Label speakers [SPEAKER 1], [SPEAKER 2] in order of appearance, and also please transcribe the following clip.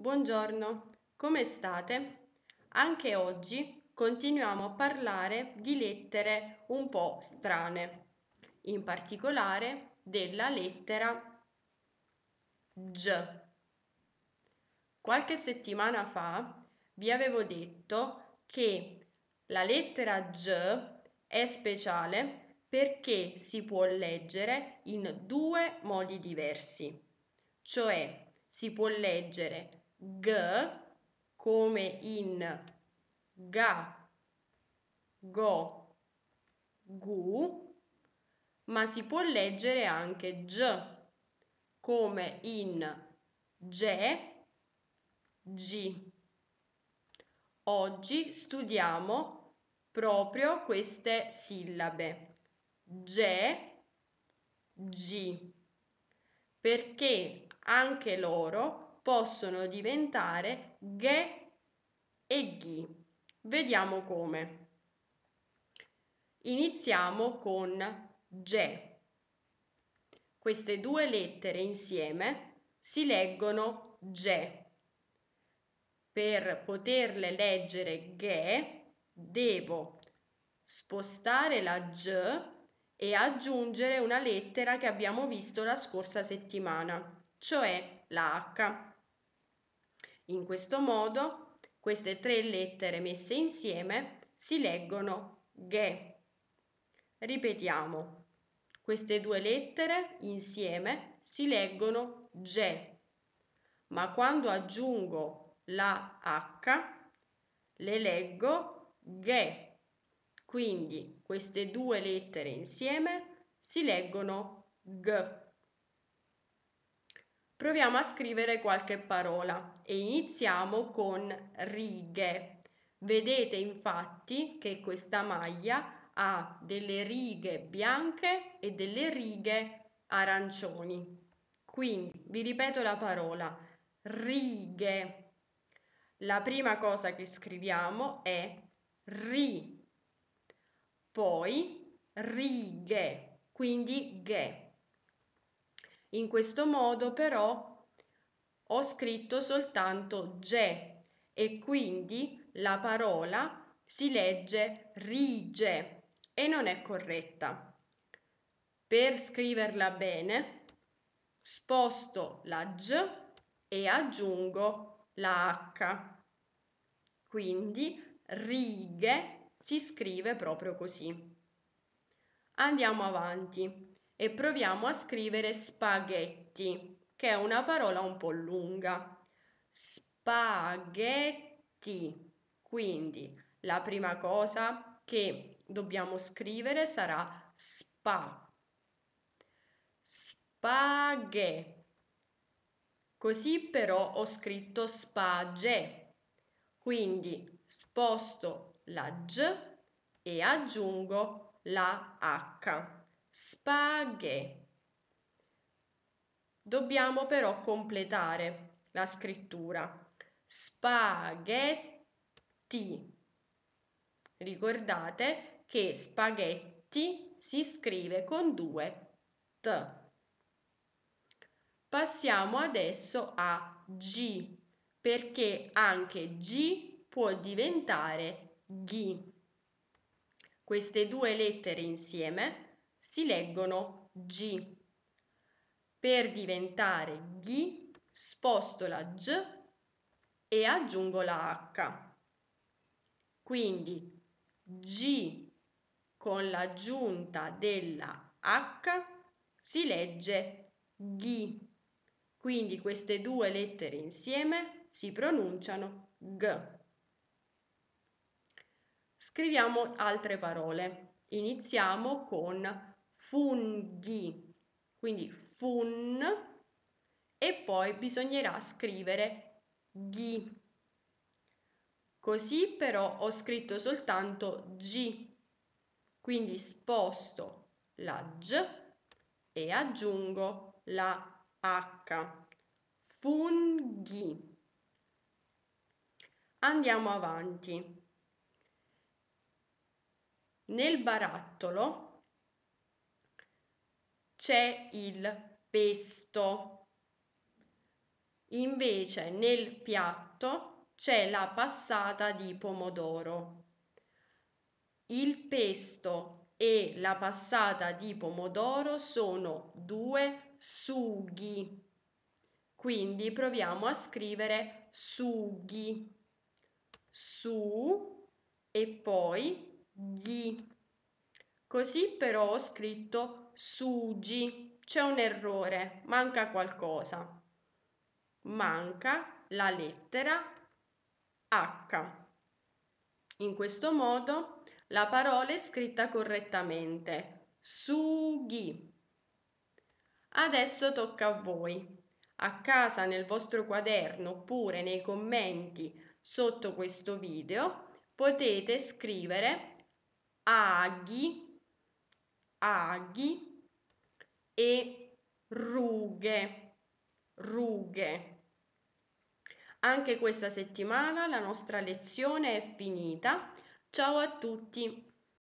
[SPEAKER 1] Buongiorno, come state? Anche oggi continuiamo a parlare di lettere un po' strane, in particolare della lettera G. Qualche settimana fa vi avevo detto che la lettera G è speciale perché si può leggere in due modi diversi, cioè si può leggere g come in ga, go, gu, ma si può leggere anche g come in ge, gi. Oggi studiamo proprio queste sillabe ge, gi, perché anche loro possono diventare ghe e ghi. Vediamo come. Iniziamo con ge. Queste due lettere insieme si leggono ge. Per poterle leggere ghe devo spostare la g e aggiungere una lettera che abbiamo visto la scorsa settimana, cioè la h. In questo modo queste tre lettere messe insieme si leggono GHE. Ripetiamo, queste due lettere insieme si leggono GE, ma quando aggiungo la H le leggo GHE. Quindi queste due lettere insieme si leggono G. Proviamo a scrivere qualche parola e iniziamo con righe. Vedete infatti che questa maglia ha delle righe bianche e delle righe arancioni. Quindi vi ripeto la parola righe. La prima cosa che scriviamo è ri, poi righe, quindi ghe. In questo modo però ho scritto soltanto ge e quindi la parola si legge rige e non è corretta. Per scriverla bene sposto la g e aggiungo la h. Quindi righe si scrive proprio così. Andiamo avanti e proviamo a scrivere spaghetti, che è una parola un po' lunga. Spaghetti. Quindi la prima cosa che dobbiamo scrivere sarà spa. Spaghe. Così però ho scritto spage. Quindi sposto la G e aggiungo la H spaghe. Dobbiamo però completare la scrittura. Spaghetti. Ricordate che spaghetti si scrive con due T. Passiamo adesso a G perché anche G può diventare G. Queste due lettere insieme si leggono G. Per diventare G sposto la G e aggiungo la H. Quindi G con l'aggiunta della H si legge G. Quindi queste due lettere insieme si pronunciano g. Scriviamo altre parole. Iniziamo con funghi, quindi fun, e poi bisognerà scrivere ghi. Così però ho scritto soltanto g, quindi sposto la g e aggiungo la h. Funghi. Andiamo avanti. Nel barattolo c'è il pesto. Invece nel piatto c'è la passata di pomodoro. Il pesto e la passata di pomodoro sono due sughi. Quindi proviamo a scrivere sughi. Su e poi ghi. Così però ho scritto Sugi. C'è un errore, manca qualcosa. Manca la lettera H. In questo modo la parola è scritta correttamente. Sughi. Adesso tocca a voi. A casa nel vostro quaderno oppure nei commenti sotto questo video potete scrivere aghi aghi e rughe, rughe. Anche questa settimana la nostra lezione è finita. Ciao a tutti!